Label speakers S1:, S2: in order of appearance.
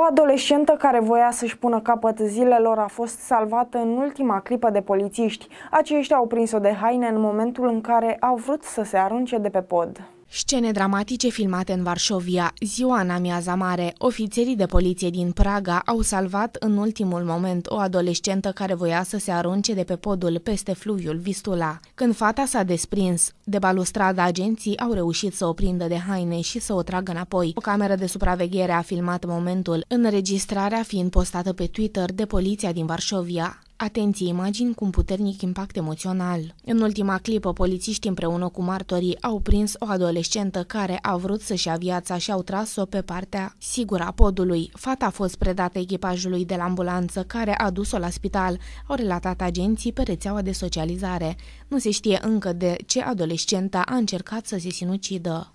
S1: O adolescentă care voia să-și pună capăt zilelor a fost salvată în ultima clipă de polițiști. Aceștia au prins-o de haine în momentul în care au vrut să se arunce de pe pod.
S2: Scene dramatice filmate în Varșovia, ziua în amiaza mare, ofițerii de poliție din Praga au salvat în ultimul moment o adolescentă care voia să se arunce de pe podul peste fluviul Vistula. Când fata s-a desprins, de balustrada agenții au reușit să o prindă de haine și să o tragă înapoi. O cameră de supraveghere a filmat momentul, înregistrarea fiind postată pe Twitter de poliția din Varșovia. Atenție, imagini cu un puternic impact emoțional. În ultima clipă, polițiștii împreună cu martorii au prins o adolescentă care a vrut să-și ia viața și au tras-o pe partea sigură a podului. Fata a fost predată echipajului de la ambulanță care a dus-o la spital, au relatat agenții pe rețeaua de socializare. Nu se știe încă de ce adolescenta a încercat
S3: să se sinucidă.